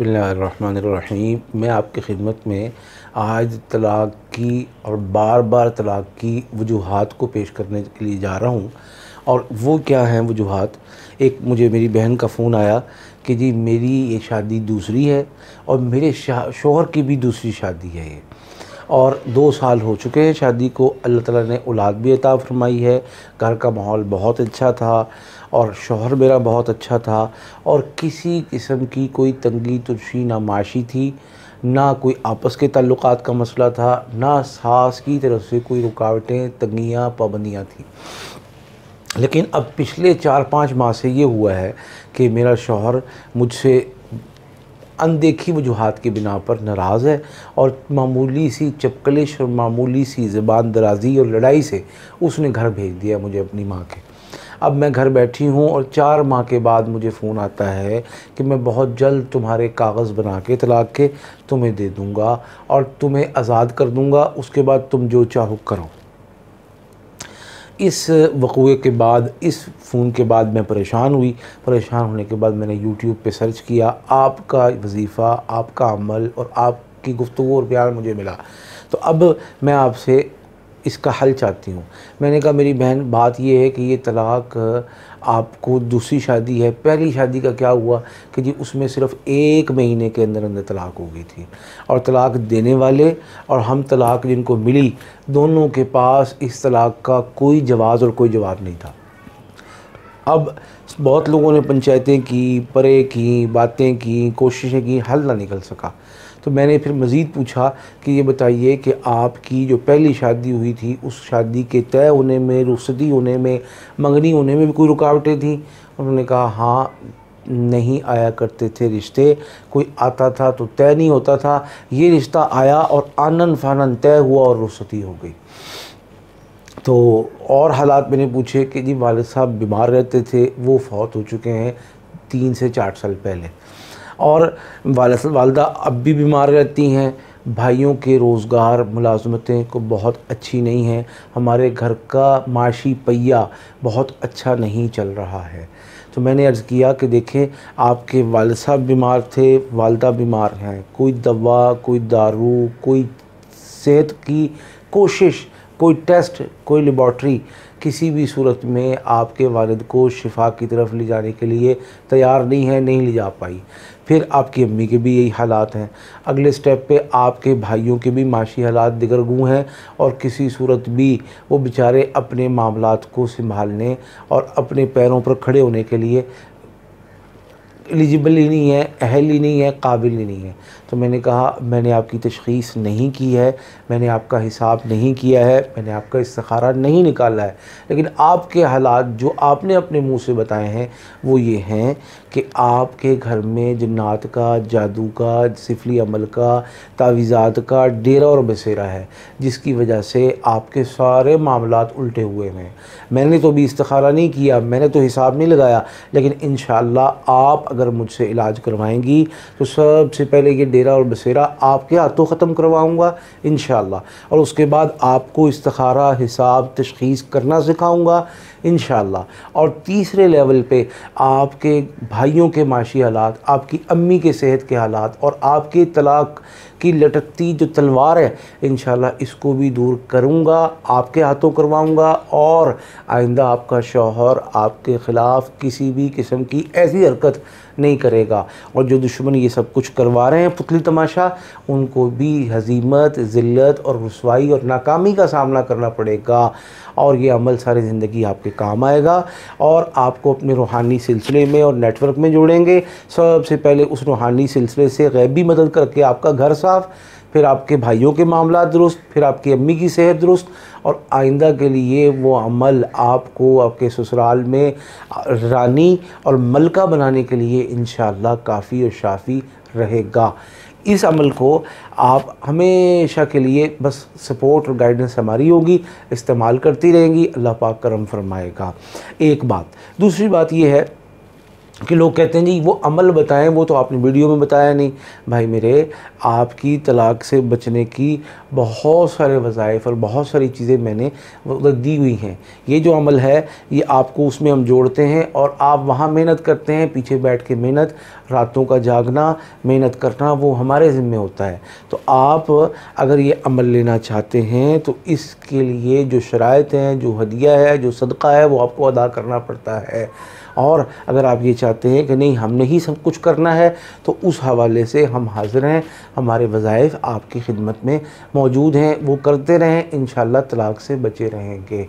बसमीम मैं आपकी खिदमत में आज तलाक़ की और बार बार तलाक़ की वजूहत को पेश करने के लिए जा रहा हूँ और वो क्या हैं वजूहत एक मुझे मेरी बहन का फ़ोन आया कि जी मेरी ये शादी दूसरी है और मेरे शोहर की भी दूसरी शादी है ये और दो साल हो चुके हैं शादी को अल्लाह ताला ने औलाद भी अता फरमाई है घर का माहौल बहुत अच्छा था और शोहर मेरा बहुत अच्छा था और किसी किस्म की कोई तंगी तुझी ना माशी थी ना कोई आपस के ताल्लुक का मसला था ना सास की तरफ से कोई रुकावटें तंगियाँ पाबंदियाँ थी लेकिन अब पिछले चार पाँच माह से ये हुआ है कि मेरा शोहर मुझसे अनदेखी वजूहत की बिना पर नाराज़ है और मामूली सी चपकलिश और मामूली सी ज़बान दराजी और लड़ाई से उसने घर भेज दिया मुझे अपनी माँ के अब मैं घर बैठी हूँ और चार माह के बाद मुझे फ़ोन आता है कि मैं बहुत जल्द तुम्हारे कागज़ बना के तलाक के तुम्हें दे दूँगा और तुम्हें आज़ाद कर दूँगा उसके बाद तुम जो चाहो करो इस वक़े के बाद इस फ़ोन के बाद मैं परेशान हुई परेशान होने के बाद मैंने यूट्यूब पे सर्च किया आपका वजीफ़ा आपका अमल और आपकी गुफ्तु और प्यार मुझे मिला तो अब मैं आपसे इसका हल चाहती हूँ मैंने कहा मेरी बहन बात यह है कि ये तलाक आपको दूसरी शादी है पहली शादी का क्या हुआ कि जी उसमें सिर्फ एक महीने के अंदर अंदर तलाक हो गई थी और तलाक देने वाले और हम तलाक जिनको मिली दोनों के पास इस तलाक का कोई जवाब और कोई जवाब नहीं था अब बहुत लोगों ने पंचायतें की परे की बातें की कोशिशें की हल ना निकल सका तो मैंने फिर मज़ीद पूछा कि ये बताइए कि आपकी जो पहली शादी हुई थी उस शादी के तय होने में रुखसती होने में मंगनी होने में भी कोई रुकावटें थी उन्होंने कहा हाँ नहीं आया करते थे रिश्ते कोई आता था तो तय नहीं होता था ये रिश्ता आया और आनन फानन तय हुआ और रुसती हो गई तो और हालात मैंने पूछे कि जी वालद साहब बीमार रहते थे वो फौत हो चुके हैं तीन से चार साल पहले और वालदा अब भी बीमार रहती हैं भाइयों के रोज़गार मुलाजमतें को बहुत अच्छी नहीं हैं हमारे घर का माशी पहिया बहुत अच्छा नहीं चल रहा है तो मैंने अर्ज़ किया कि देखें आपके वाल साहब बीमार थे वालदा बीमार हैं कोई दवा कोई दारू कोई सेहत की कोशिश कोई टेस्ट कोई लेबॉर्ट्री किसी भी सूरत में आपके वालद को शिफा की तरफ ले जाने के लिए तैयार नहीं है नहीं ले जा पाई फिर आपकी अम्मी के भी यही हालात हैं अगले स्टेप पे आपके भाइयों के भी माशी हालात दिगर गु हैं और किसी सूरत भी वो बेचारे अपने मामला को संभालने और अपने पैरों पर खड़े होने के लिए एलिजिबल ही नहीं है अहल ही नहीं है काबिल ही नहीं है तो मैंने कहा मैंने आपकी तशखीस नहीं की है मैंने आपका हिसाब नहीं किया है मैंने आपका इस्तारा नहीं निकाला है लेकिन आपके हालात जो आपने अपने मुंह से बताए हैं वो ये हैं कि आपके घर में जन्नात का जादू का सिफली अमल का तावीज़ात का डेरा और बसेरा है जिसकी वजह से आपके सारे मामला उल्टे हुए हैं मैंने तो भी इस्तारा नहीं किया मैंने तो हिसाब नहीं लगाया लेकिन इन आप अगर मुझसे इलाज करवाएँगी तो सबसे पहले ये डेरा और बसेरा आपके हाथों ख़त्म करवाऊँगा इन और उसके बाद आपको इस्तारा हिसाब तशखीस करना सिखाऊँगा इन और तीसरे लेवल पर आपके भाइयों के माशी हालात आपकी अम्मी के सेहत के हालात और आपके तलाक की लटकती जो तलवार है इन इसको भी दूर करूँगा आपके हाथों करवाऊँगा और आइंदा आपका शौहर आपके ख़िलाफ़ किसी भी किस्म की ऐसी हरकत नहीं करेगा और जो दुश्मन ये सब कुछ करवा रहे हैं शक्ली तमाशा उनको भी हजीमत ज़िल्लत और रसवाई और नाकामी का सामना करना पड़ेगा और ये अमल सारी ज़िंदगी आपके काम आएगा और आपको अपने रूहानी सिलसिले में और नेटवर्क में जोड़ेंगे सबसे पहले उस रूहानी सिलसिले से गैबी मदद करके आपका घर साफ़ फिर आपके भाइयों के मामला दुरुस्त फिर आपकी अम्मी की सेहत दुरुस्त और आइंदा के लिए वो अमल आपको आपके ससुराल में रानी और मलका बनाने के लिए इन काफ़ी और शाफ़ी रहेगा इस अमल को आप हमेशा के लिए बस सपोर्ट और गाइडेंस हमारी होगी इस्तेमाल करती रहेंगी अल्लाह पाक करम फरमाएगा एक बात दूसरी बात यह है कि लोग कहते हैं जी वो अमल बताएं वो तो आपने वीडियो में बताया नहीं भाई मेरे आपकी तलाक से बचने की बहुत सारे वज़ाइफ और बहुत सारी चीज़ें मैंने दी हुई हैं ये जो अमल है ये आपको उसमें हम जोड़ते हैं और आप वहाँ मेहनत करते हैं पीछे बैठ के मेहनत रातों का जागना मेहनत करना वो हमारे ज़िम्मे होता है तो आप अगर ये अमल लेना चाहते हैं तो इसके लिए जो शराइ हैं जो हदिया है जो सदका है वो आपको अदा करना पड़ता है और अगर आप ये चाहते हैं कि नहीं हमने ही सब कुछ करना है तो उस हवाले से हम हाज़िर हैं हमारे वज़ाइफ आपकी खिदमत में मौजूद हैं वो करते रहें इन तलाक से बचे रहेंगे